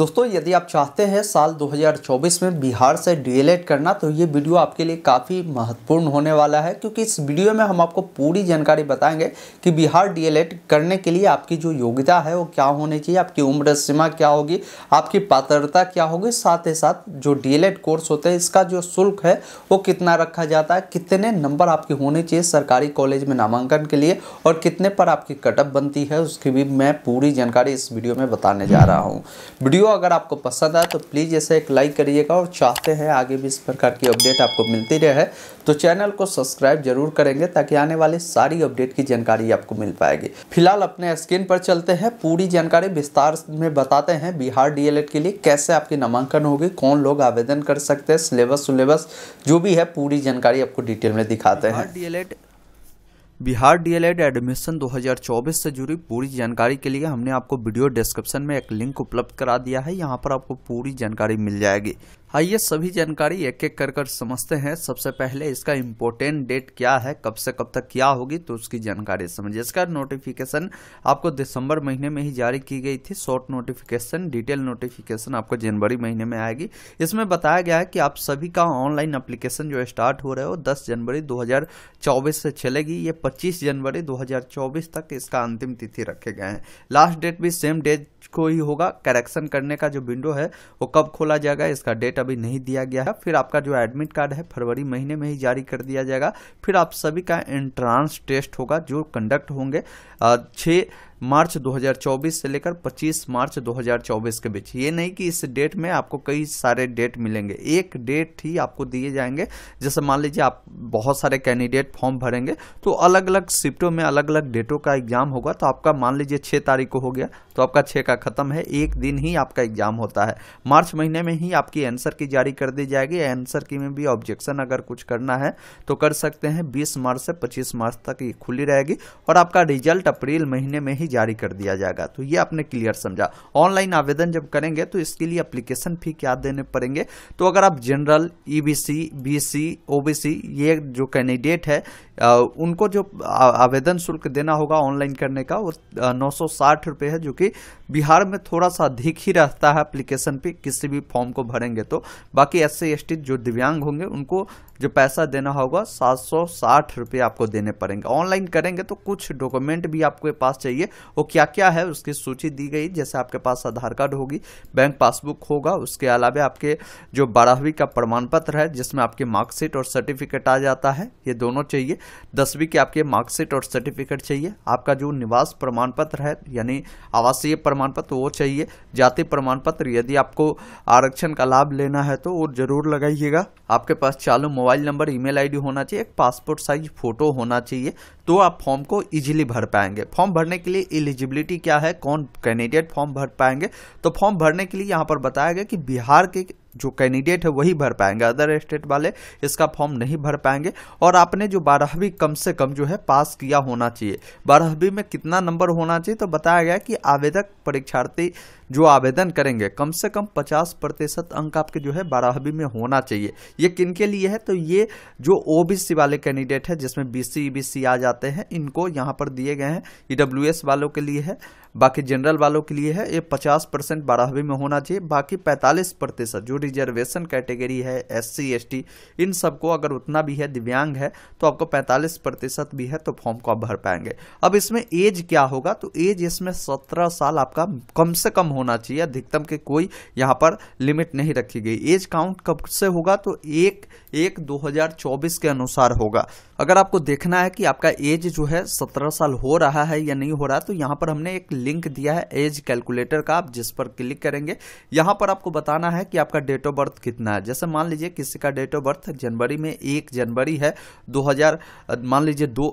दोस्तों यदि आप चाहते हैं साल 2024 में बिहार से डीएलएड करना तो ये वीडियो आपके लिए काफ़ी महत्वपूर्ण होने वाला है क्योंकि इस वीडियो में हम आपको पूरी जानकारी बताएंगे कि बिहार डीएलएड करने के लिए आपकी जो योग्यता है वो क्या होनी चाहिए आपकी उम्र सीमा क्या होगी आपकी पात्रता क्या होगी साथ ही साथ जो डी कोर्स होते हैं इसका जो शुल्क है वो कितना रखा जाता है कितने नंबर आपके होने चाहिए सरकारी कॉलेज में नामांकन के लिए और कितने पर आपकी कटअप बनती है उसकी भी मैं पूरी जानकारी इस वीडियो में बताने जा रहा हूँ वीडियो अगर आपको पसंद आए तो प्लीज़ इसे एक लाइक करिएगा और चाहते हैं आगे भी इस प्रकार की अपडेट आपको मिलती रहे तो चैनल को सब्सक्राइब जरूर करेंगे ताकि आने वाले सारी अपडेट की जानकारी आपको मिल पाएगी फिलहाल अपने स्क्रीन पर चलते हैं पूरी जानकारी विस्तार में बताते हैं बिहार डीएलएड के लिए कैसे आपकी नामांकन होगी कौन लोग आवेदन कर सकते हैं सिलेबस सिलेबस जो भी है पूरी जानकारी आपको डिटेल में दिखाते हैं डीएलएड बिहार डीएलएड एडमिशन 2024 से जुड़ी पूरी जानकारी के लिए हमने आपको वीडियो डिस्क्रिप्शन में एक लिंक उपलब्ध करा दिया है यहाँ पर आपको पूरी जानकारी मिल जाएगी आइए हाँ, सभी जानकारी एक एक कर कर समझते हैं सबसे पहले इसका इम्पोर्टेंट डेट क्या है कब से कब तक क्या होगी तो उसकी जानकारी समझिए इसका नोटिफिकेशन आपको दिसंबर महीने में ही जारी की गई थी शॉर्ट नोटिफिकेशन डिटेल नोटिफिकेशन आपको जनवरी महीने में आएगी इसमें बताया गया है कि आप सभी का ऑनलाइन अप्लीकेशन जो स्टार्ट हो रहे हो दस जनवरी दो से चलेगी ये पच्चीस जनवरी दो तक इसका अंतिम तिथि रखे गए हैं लास्ट डेट भी सेम डेट को ही होगा करेक्शन करने का जो विंडो है वो कब खोला जाएगा इसका डेट अभी नहीं दिया गया है फिर आपका जो एडमिट कार्ड है फरवरी महीने में ही जारी कर दिया जाएगा फिर आप सभी का एंट्रांस टेस्ट होगा जो कंडक्ट होंगे छः मार्च 2024 से लेकर 25 मार्च 2024 के बीच ये नहीं कि इस डेट में आपको कई सारे डेट मिलेंगे एक डेट ही आपको दिए जाएंगे जैसे मान लीजिए आप बहुत सारे कैंडिडेट फॉर्म भरेंगे तो अलग अलग शिफ्टों में अलग अलग डेटों का एग्जाम होगा तो आपका मान लीजिए छः तारीख को हो गया तो आपका छः का खत्म है एक दिन ही आपका एग्जाम होता है मार्च महीने में ही आपकी आंसर की जारी कर दी जाएगी आंसर की में भी ऑब्जेक्शन अगर कुछ करना है तो कर सकते हैं बीस मार्च से पच्चीस मार्च तक ये खुली रहेगी और आपका रिजल्ट अप्रैल महीने में ही जारी कर दिया जाएगा तो ये आपने क्लियर समझा ऑनलाइन आवेदन जब करेंगे तो इसके लिए अप्लीकेशन फी क्या देने पड़ेंगे तो अगर आप general E B C B C O B C ये जो कैंडिडेट है उनको जो आवेदन शुल्क देना होगा ऑनलाइन करने का वो नौ सौ साठ रुपये है जो कि बिहार में थोड़ा सा अधिक ही रहता है अप्लीकेशन पे किसी भी फॉर्म को भरेंगे तो बाकी एस सी जो दिव्यांग होंगे उनको जो पैसा देना होगा सात सौ साठ रुपये आपको देने पड़ेंगे ऑनलाइन करेंगे तो कुछ डॉक्यूमेंट भी आपके पास चाहिए वो क्या क्या है उसकी सूची दी गई जैसे आपके पास आधार कार्ड होगी बैंक पासबुक होगा उसके अलावा आपके जो बारहवीं का प्रमाण पत्र है जिसमें आपकी मार्कशीट और सर्टिफिकेट आ जाता है ये दोनों चाहिए दसवीं के आपके मार्कशीट और सर्टिफिकेट चाहिए आपका जो निवास प्रमाण पत्र है यानी आवासीय प्रमाण पत्र वो चाहिए जाति प्रमाण पत्र यदि आपको आरक्षण का लाभ लेना है तो वो जरूर लगाइएगा आपके पास चालू मोबाइल नंबर ईमेल आईडी होना चाहिए एक पासपोर्ट साइज फोटो होना चाहिए तो आप फॉर्म को इजीली भर पाएंगे फॉर्म भरने के लिए एलिजिबिलिटी क्या है कौन कैंडिडेट फॉर्म भर पाएंगे तो फॉर्म भरने के लिए यहाँ पर बताया गया कि बिहार के जो कैंडिडेट है वही भर पाएंगे अदर स्टेट वाले इसका फॉर्म नहीं भर पाएंगे और आपने जो बारहवीं कम से कम जो है पास किया होना चाहिए बारहवीं में कितना नंबर होना चाहिए तो बताया गया कि आवेदक परीक्षार्थी जो आवेदन करेंगे कम से कम 50 प्रतिशत अंक आपके जो है बारहवीं में होना चाहिए ये किन के लिए है तो ये जो ओ वाले कैंडिडेट है जिसमें बी सी आ जाते हैं इनको यहाँ पर दिए गए हैं ई e वालों के लिए है बाकी जनरल वालों के लिए है ये 50 परसेंट बारहवीं में होना चाहिए बाकी 45 प्रतिशत जो रिजर्वेशन कैटेगरी है एस सी एस टी इन सबको अगर उतना भी है दिव्यांग है तो आपको 45 प्रतिशत भी है तो फॉर्म को आप भर पाएंगे अब इसमें एज क्या होगा तो एज इसमें 17 साल आपका कम से कम होना चाहिए अधिकतम के कोई यहाँ पर लिमिट नहीं रखी गई एज काउंट कब से होगा तो एक एक 2024 के अनुसार होगा अगर आपको देखना है कि आपका एज जो है 17 साल हो रहा है या नहीं हो रहा तो यहाँ पर हमने एक लिंक दिया है एज कैलकुलेटर का आप जिस पर क्लिक करेंगे यहाँ पर आपको बताना है कि आपका डेट ऑफ बर्थ कितना है जैसे मान लीजिए किसी का डेट ऑफ बर्थ जनवरी में एक जनवरी है 2000 मान लीजिए दो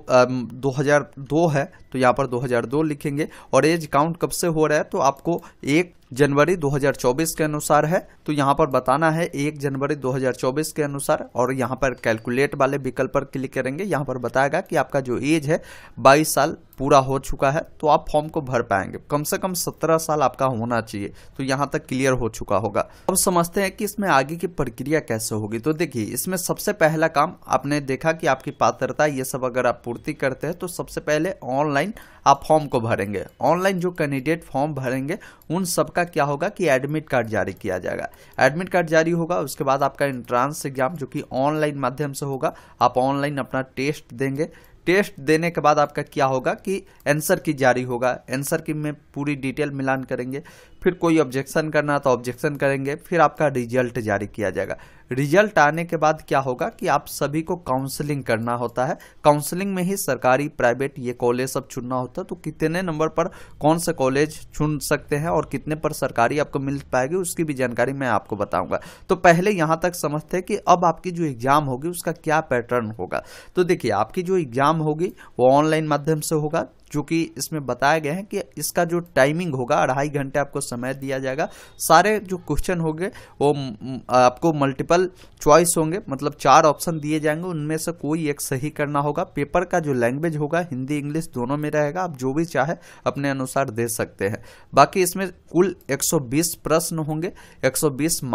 दो हज़ार दो है तो यहाँ पर 2002 लिखेंगे और एज काउंट कब से हो रहा है तो आपको एक जनवरी 2024 के अनुसार है तो यहाँ पर बताना है एक जनवरी 2024 के अनुसार और यहाँ पर कैलकुलेट वाले विकल्प पर क्लिक करेंगे यहाँ पर बताएगा कि आपका जो एज है 22 साल पूरा हो चुका है तो आप फॉर्म को भर पाएंगे कम से कम 17 साल आपका होना चाहिए तो यहाँ तक क्लियर हो चुका होगा अब समझते हैं कि इसमें आगे की प्रक्रिया कैसे होगी तो देखिए इसमें सबसे पहला काम आपने देखा कि आपकी पात्रता ये सब अगर आप पूर्ति करते हैं तो सबसे पहले ऑनलाइन आप फॉर्म को भरेंगे ऑनलाइन जो कैंडिडेट फॉर्म भरेंगे उन सब आपका क्या होगा कि एडमिट कार्ड जारी किया जाएगा एडमिट कार्ड जारी होगा उसके बाद आपका एंट्रांस एग्जाम जो कि ऑनलाइन माध्यम से होगा आप ऑनलाइन अपना टेस्ट देंगे टेस्ट देने के बाद आपका क्या होगा कि आंसर की जारी होगा आंसर की में पूरी डिटेल मिलान करेंगे फिर कोई ऑब्जेक्शन करना तो ऑब्जेक्शन करेंगे फिर आपका रिजल्ट जारी किया जाएगा रिजल्ट आने के बाद क्या होगा कि आप सभी को काउंसलिंग करना होता है काउंसलिंग में ही सरकारी प्राइवेट ये कॉलेज सब चुनना होता है तो कितने नंबर पर कौन से कॉलेज चुन सकते हैं और कितने पर सरकारी आपको मिल पाएगी उसकी भी जानकारी मैं आपको बताऊंगा तो पहले यहाँ तक समझते हैं कि अब आपकी जो एग्ज़ाम होगी उसका क्या पैटर्न होगा तो देखिए आपकी जो एग्ज़ाम होगी वो ऑनलाइन माध्यम से होगा जो कि इसमें बताया गया है कि इसका जो टाइमिंग होगा अढ़ाई घंटे आपको समय दिया जाएगा सारे जो क्वेश्चन होंगे वो आपको मल्टीपल चॉइस होंगे मतलब चार ऑप्शन दिए जाएंगे उनमें से कोई एक सही करना होगा पेपर का जो लैंग्वेज होगा हिंदी इंग्लिश दोनों में रहेगा आप जो भी चाहे अपने अनुसार दे सकते हैं बाकी इसमें कुल एक प्रश्न होंगे एक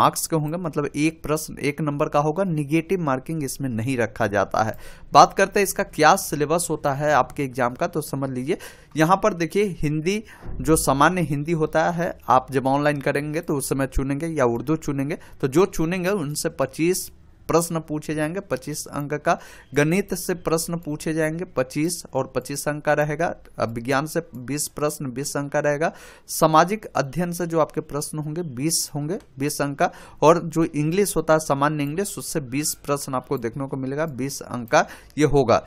मार्क्स के होंगे मतलब एक प्रश्न एक नंबर का होगा निगेटिव मार्किंग इसमें नहीं रखा जाता है बात करते हैं इसका क्या सिलेबस होता है आपके एग्जाम का तो समझ लीजिए दीजिए यहाँ पर देखिए हिंदी जो सामान्य हिंदी होता है आप जब ऑनलाइन करेंगे तो उस समय चुनेंगे या उर्दू चुनेंगे तो जो चुनेंगे उनसे पच्चीस प्रश्न पूछे जाएंगे 25 अंक का गणित से प्रश्न पूछे जाएंगे 25 और 25 अंक का रहेगा विज्ञान से 20 प्रश्न 20 अंक का रहेगा सामाजिक अध्ययन से जो आपके प्रश्न होंगे 20 होंगे 20 अंक का और जो इंग्लिश होता है सामान्य इंग्लिश उससे 20 प्रश्न आपको देखने को मिलेगा 20 अंक का ये होगा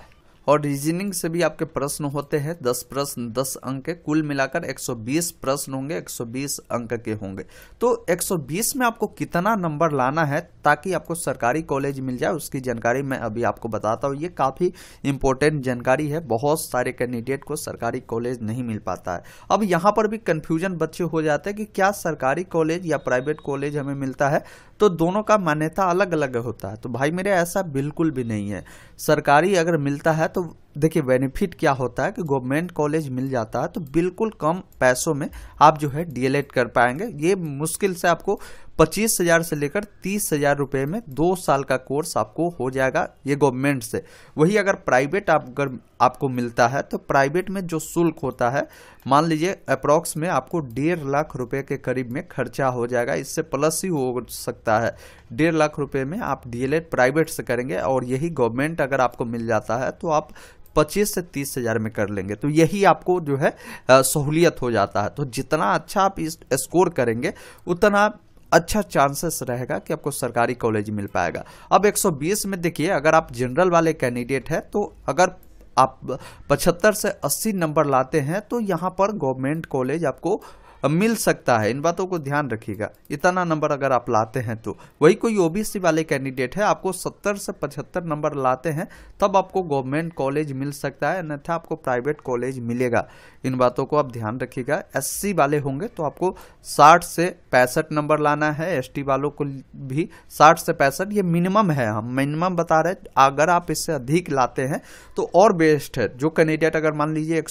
और रीजनिंग से भी आपके प्रश्न होते हैं दस प्रश्न दस अंक के कुल मिलाकर 120 प्रश्न होंगे 120 अंक के होंगे तो 120 में आपको कितना नंबर लाना है ताकि आपको सरकारी कॉलेज मिल जाए उसकी जानकारी मैं अभी आपको बताता हूँ ये काफ़ी इंपॉर्टेंट जानकारी है बहुत सारे कैंडिडेट को सरकारी कॉलेज नहीं मिल पाता है अब यहाँ पर भी कन्फ्यूजन बच्चे हो जाते हैं कि क्या सरकारी कॉलेज या प्राइवेट कॉलेज हमें मिलता है तो दोनों का मान्यता अलग अलग होता है तो भाई मेरे ऐसा बिल्कुल भी नहीं है सरकारी अगर मिलता है तो देखिए बेनिफिट क्या होता है कि गवर्नमेंट कॉलेज मिल जाता है तो बिल्कुल कम पैसों में आप जो है डीएलएड कर पाएंगे ये मुश्किल से आपको पच्चीस हज़ार से लेकर तीस हज़ार रुपये में दो साल का कोर्स आपको हो जाएगा ये गवर्नमेंट से वही अगर प्राइवेट आप अगर आपको मिलता है तो प्राइवेट में जो शुल्क होता है मान लीजिए अप्रॉक्स में आपको डेढ़ लाख रुपए के करीब में खर्चा हो जाएगा इससे प्लस ही हो सकता है डेढ़ लाख रुपए में आप डीएलएड प्राइवेट से करेंगे और यही गवर्नमेंट अगर आपको मिल जाता है तो आप पच्चीस से तीस हज़ार में कर लेंगे तो यही आपको जो है सहूलियत हो जाता है तो जितना अच्छा आप इस स्कोर करेंगे उतना अच्छा चांसेस रहेगा कि आपको सरकारी कॉलेज मिल पाएगा अब 120 में देखिए अगर आप जनरल वाले कैंडिडेट हैं तो अगर आप 75 से 80 नंबर लाते हैं तो यहाँ पर गवर्नमेंट कॉलेज आपको मिल सकता है इन बातों को ध्यान रखिएगा इतना नंबर अगर आप लाते हैं तो वही कोई ओबीसी वाले कैंडिडेट है आपको 70 से 75 नंबर लाते हैं तब आपको गवर्नमेंट कॉलेज मिल सकता है अन्यथा आपको प्राइवेट कॉलेज मिलेगा इन बातों को आप ध्यान रखिएगा एस वाले होंगे तो आपको साठ से पैंसठ नंबर लाना है एस वालों को भी साठ से पैंसठ ये मिनिमम है हम मिनिमम बता रहे हैं अगर आप इससे अधिक लाते हैं तो और बेस्ट है जो कैंडिडेट अगर मान लीजिए एक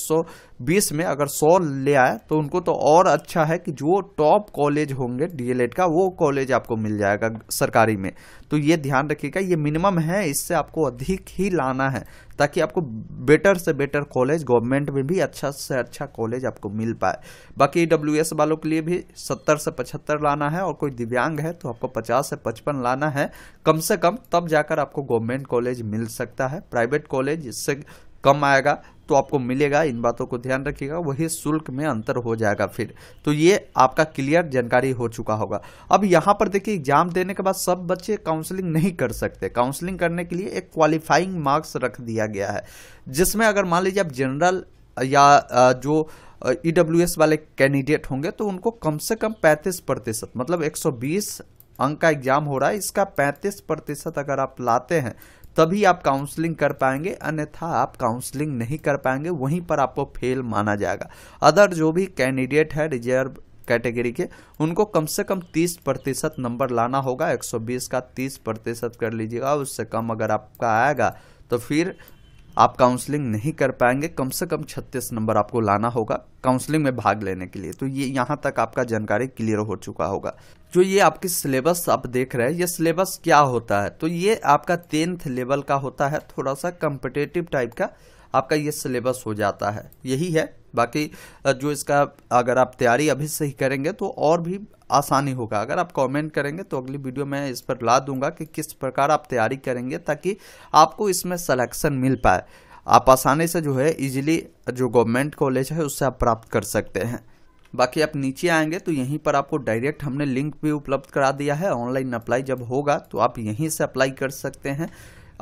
बीस में अगर सौ ले आए तो उनको तो और अच्छा है कि जो टॉप कॉलेज होंगे डीएलएड का वो कॉलेज आपको मिल जाएगा सरकारी में तो ये ध्यान रखिएगा ये मिनिमम है इससे आपको अधिक ही लाना है ताकि आपको बेटर से बेटर कॉलेज गवर्नमेंट में भी अच्छा से अच्छा कॉलेज आपको मिल पाए बाकी डब्ल्यू वालों के लिए भी सत्तर से पचहत्तर लाना है और कोई दिव्यांग है तो आपको पचास से पचपन लाना है कम से कम तब जाकर आपको गवर्नमेंट कॉलेज मिल सकता है प्राइवेट कॉलेज इससे कम आएगा तो आपको मिलेगा इन बातों को ध्यान रखिएगा वही शुल्क में अंतर हो जाएगा फिर तो ये आपका क्लियर जानकारी हो चुका होगा अब यहाँ पर देखिए एग्जाम देने के बाद सब बच्चे काउंसलिंग नहीं कर सकते काउंसलिंग करने के लिए एक क्वालिफाइंग मार्क्स रख दिया गया है जिसमें अगर मान लीजिए आप जनरल या जो ई e वाले कैंडिडेट होंगे तो उनको कम से कम पैंतीस प्रतिशत मतलब एक अंक का एग्जाम हो रहा है इसका 35 प्रतिशत अगर आप लाते हैं तभी आप काउंसलिंग कर पाएंगे अन्यथा आप काउंसलिंग नहीं कर पाएंगे वहीं पर आपको फेल माना जाएगा अदर जो भी कैंडिडेट है रिजर्व कैटेगरी के उनको कम से कम 30 प्रतिशत नंबर लाना होगा 120 का 30 प्रतिशत कर लीजिएगा उससे कम अगर आपका आएगा तो फिर आप काउंसलिंग नहीं कर पाएंगे कम से कम 36 नंबर आपको लाना होगा काउंसलिंग में भाग लेने के लिए तो ये यहाँ तक आपका जानकारी क्लियर हो चुका होगा जो ये आपकी सिलेबस आप देख रहे हैं ये सिलेबस क्या होता है तो ये आपका टेंथ लेवल का होता है थोड़ा सा कंपिटेटिव टाइप का आपका ये सिलेबस हो जाता है यही है बाकी जो इसका अगर आप तैयारी अभी से ही करेंगे तो और भी आसानी होगा अगर आप कमेंट करेंगे तो अगली वीडियो में इस पर ला दूंगा कि किस प्रकार आप तैयारी करेंगे ताकि आपको इसमें सलेक्शन मिल पाए आप आसानी से जो है इजीली जो गवर्नमेंट कॉलेज है उससे आप प्राप्त कर सकते हैं बाकी आप नीचे आएंगे तो यहीं पर आपको डायरेक्ट हमने लिंक भी उपलब्ध करा दिया है ऑनलाइन अप्लाई जब होगा तो आप यहीं से अप्लाई कर सकते हैं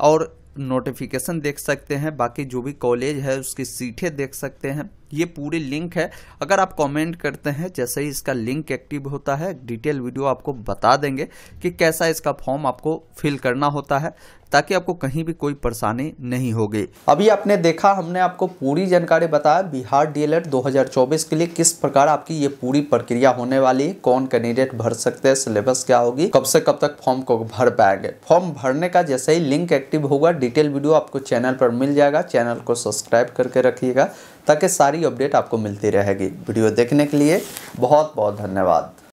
और नोटिफिकेशन देख सकते हैं बाकी जो भी कॉलेज है उसकी सीटें देख सकते हैं ये पूरी लिंक है अगर आप कमेंट करते हैं जैसे ही इसका लिंक एक्टिव होता है डिटेल वीडियो आपको बता देंगे कि कैसा इसका फॉर्म आपको फिल करना होता है ताकि आपको कहीं भी कोई परेशानी नहीं होगी अभी आपने देखा हमने आपको पूरी जानकारी बताया बिहार डीएलएड 2024 के लिए किस प्रकार आपकी ये पूरी प्रक्रिया होने वाली है कौन कैंडिडेट भर सकते हैं सिलेबस क्या होगी कब से कब तक फॉर्म को भर पाएंगे फॉर्म भरने का जैसे ही लिंक एक्टिव होगा डिटेल वीडियो आपको चैनल पर मिल जाएगा चैनल को सब्सक्राइब करके रखिएगा ताकि सारी अपडेट आपको मिलती रहेगी वीडियो देखने के लिए बहुत बहुत धन्यवाद